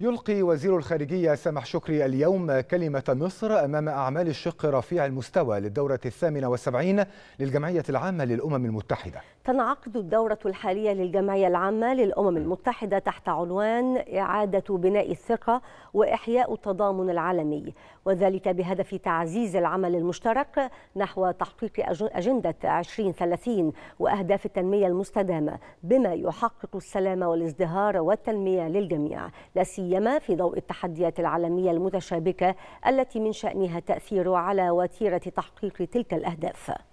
يلقي وزير الخارجية سامح شكري اليوم كلمة مصر أمام أعمال الشق رفيع المستوى للدورة الثامنة والسبعين للجمعية العامة للأمم المتحدة تنعقد الدورة الحالية للجمعية العامة للأمم المتحدة تحت عنوان إعادة بناء الثقة وإحياء التضامن العالمي وذلك بهدف تعزيز العمل المشترك نحو تحقيق أجندة 2030 وأهداف التنمية المستدامة بما يحقق السلام والازدهار والتنمية للجميع لا سيما في ضوء التحديات العالمية المتشابكة التي من شأنها تأثير على وتيرة تحقيق تلك الأهداف